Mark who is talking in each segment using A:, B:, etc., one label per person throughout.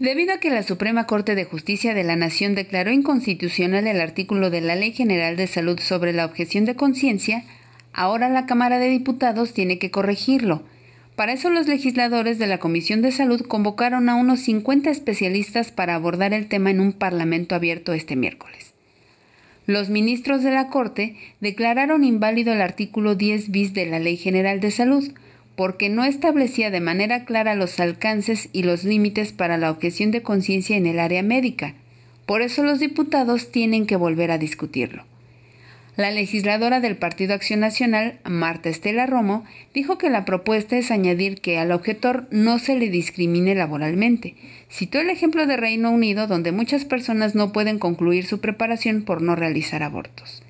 A: Debido a que la Suprema Corte de Justicia de la Nación declaró inconstitucional el artículo de la Ley General de Salud sobre la objeción de conciencia, ahora la Cámara de Diputados tiene que corregirlo. Para eso los legisladores de la Comisión de Salud convocaron a unos 50 especialistas para abordar el tema en un Parlamento abierto este miércoles. Los ministros de la Corte declararon inválido el artículo 10 bis de la Ley General de Salud, porque no establecía de manera clara los alcances y los límites para la objeción de conciencia en el área médica. Por eso los diputados tienen que volver a discutirlo. La legisladora del Partido Acción Nacional, Marta Estela Romo, dijo que la propuesta es añadir que al objetor no se le discrimine laboralmente. Citó el ejemplo de Reino Unido, donde muchas personas no pueden concluir su preparación por no realizar abortos.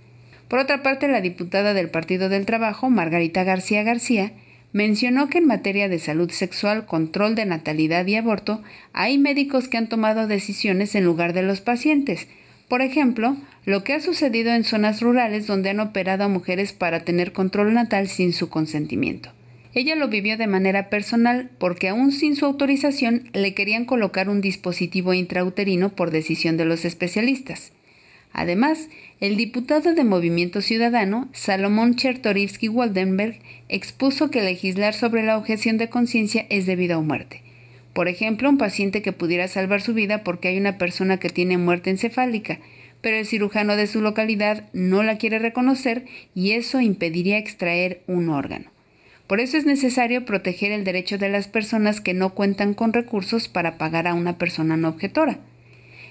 A: Por otra parte, la diputada del Partido del Trabajo, Margarita García García, mencionó que en materia de salud sexual, control de natalidad y aborto, hay médicos que han tomado decisiones en lugar de los pacientes. Por ejemplo, lo que ha sucedido en zonas rurales donde han operado a mujeres para tener control natal sin su consentimiento. Ella lo vivió de manera personal porque aún sin su autorización le querían colocar un dispositivo intrauterino por decisión de los especialistas. Además, el diputado de Movimiento Ciudadano, Salomón Chertorivsky Waldenberg, expuso que legislar sobre la objeción de conciencia es de vida o muerte. Por ejemplo, un paciente que pudiera salvar su vida porque hay una persona que tiene muerte encefálica, pero el cirujano de su localidad no la quiere reconocer y eso impediría extraer un órgano. Por eso es necesario proteger el derecho de las personas que no cuentan con recursos para pagar a una persona no objetora.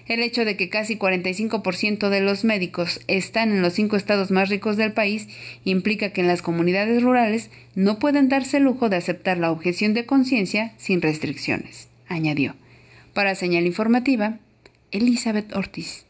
A: El hecho de que casi 45% de los médicos están en los cinco estados más ricos del país implica que en las comunidades rurales no pueden darse el lujo de aceptar la objeción de conciencia sin restricciones, añadió. Para señal informativa, Elizabeth Ortiz.